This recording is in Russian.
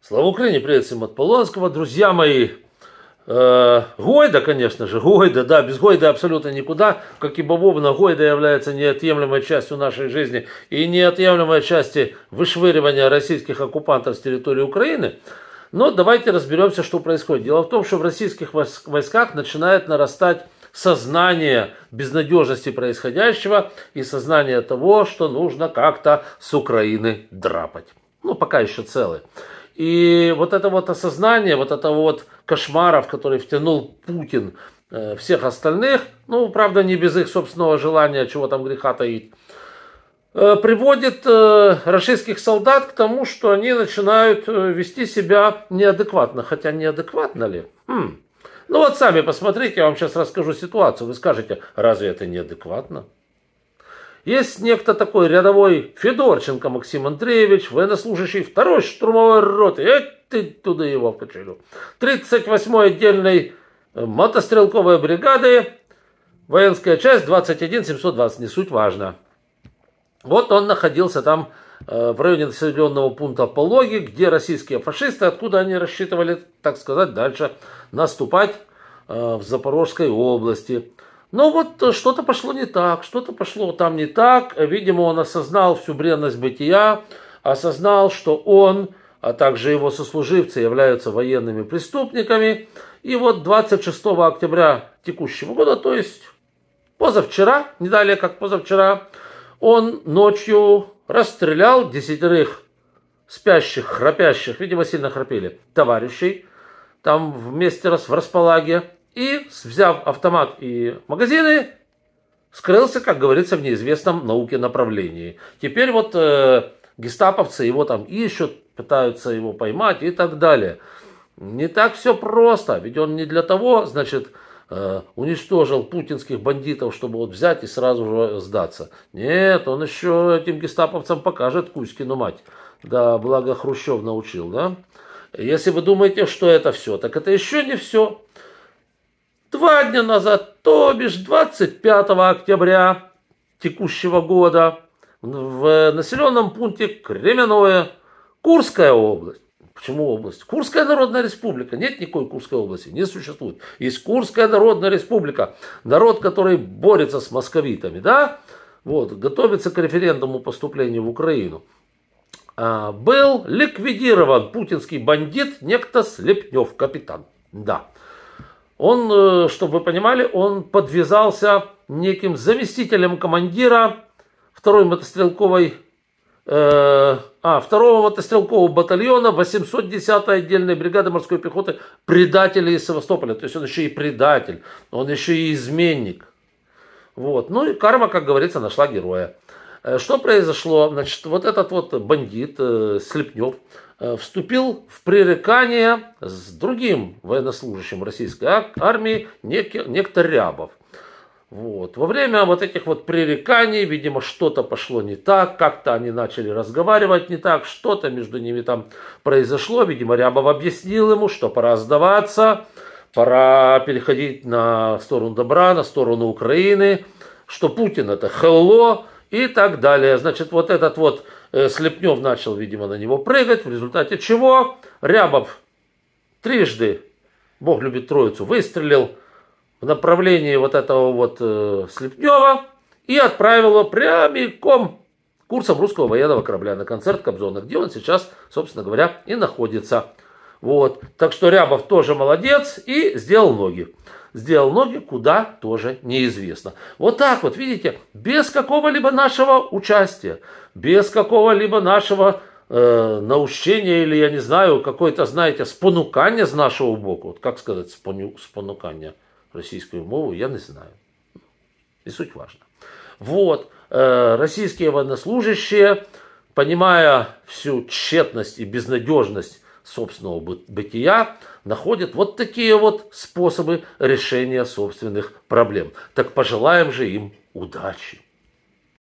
Слава Украине, привет всем от Полонского. Друзья мои, э, Гойда, конечно же, Гойда, да, без Гойда абсолютно никуда. Как и Бобовна, Гойда является неотъемлемой частью нашей жизни и неотъемлемой частью вышвыривания российских оккупантов с территории Украины. Но давайте разберемся, что происходит. Дело в том, что в российских войсках начинает нарастать сознание безнадежности происходящего и сознание того, что нужно как-то с Украины драпать. Ну, пока еще целый. И вот это вот осознание, вот это вот кошмаров, который втянул Путин э, всех остальных, ну, правда, не без их собственного желания, чего там греха таить, э, приводит э, российских солдат к тому, что они начинают вести себя неадекватно. Хотя неадекватно ли? Хм. Ну вот сами посмотрите, я вам сейчас расскажу ситуацию. Вы скажете, разве это неадекватно? Есть некто такой рядовой Федорченко Максим Андреевич, военнослужащий второй штурмовой роты. Эть ты туда его в качелю. 38-й отдельной э, мотострелковой бригады, военская часть 21720, не суть важно. Вот он находился там э, в районе населенного пункта Пологи, где российские фашисты, откуда они рассчитывали, так сказать, дальше наступать э, в Запорожской области. Но «Ну вот э, что-то пошло не так, что-то пошло там не так. Видимо, он осознал всю бренность бытия, осознал, что он, а также его сослуживцы являются военными преступниками. И вот 26 октября текущего года, то есть позавчера, не далее как позавчера, он ночью расстрелял десятерых спящих, храпящих, видимо, сильно храпели, товарищей, там вместе раз в располаге, и, взяв автомат и магазины, скрылся, как говорится, в неизвестном науке направлении. Теперь вот э, гестаповцы его там ищут, пытаются его поймать и так далее. Не так все просто, ведь он не для того, значит, э, уничтожил путинских бандитов, чтобы вот взять и сразу же сдаться. Нет, он еще этим гестаповцам покажет Кузькину мать. Да, благо Хрущев научил, да? Если вы думаете, что это все, так это еще не все. Два дня назад, то бишь 25 октября текущего года, в населенном пункте Кременное, Курская область. Почему область? Курская Народная Республика. Нет никакой Курской области, не существует. Есть Курская Народная Республика. Народ, который борется с московитами, да? Вот, готовится к референдуму поступления в Украину. А, был ликвидирован путинский бандит, некто Слепнев, капитан. Да. Он, э, чтобы вы понимали, он подвязался неким заместителем командира второй мотострелковой э, а, второго мотострелкового батальона 810-й отдельной бригады морской пехоты предателей из Севастополя. То есть он еще и предатель, он еще и изменник. Вот. Ну и карма, как говорится, нашла героя. Э, что произошло? Значит, вот этот вот бандит э, Слепнев э, вступил в пререкание с другим военнослужащим российской армии, некто Рябов. Вот. Во время вот этих вот пререканий, видимо, что-то пошло не так, как-то они начали разговаривать не так, что-то между ними там произошло. Видимо, Рябов объяснил ему, что пора сдаваться, пора переходить на сторону добра, на сторону Украины, что Путин это хелло, и так далее. Значит, вот этот вот э, Слепнев начал, видимо, на него прыгать, в результате чего Рябов трижды, Бог любит Троицу, выстрелил в направлении вот этого вот э, Слепнева и отправил его прямиком курсом русского военного корабля на концерт Кобзона, где он сейчас, собственно говоря, и находится. Вот. Так что Рябов тоже молодец и сделал ноги. Сделал ноги куда тоже неизвестно. Вот так вот, видите, без какого-либо нашего участия, без какого-либо нашего э, наущения или, я не знаю, какое-то, знаете, спонукання с нашего боку. Вот как сказать споню, спонукання российскую мову, я не знаю. И суть важна. Вот, э, российские военнослужащие, понимая всю тщетность и безнадежность собственного бытия, находят вот такие вот способы решения собственных проблем. Так пожелаем же им удачи.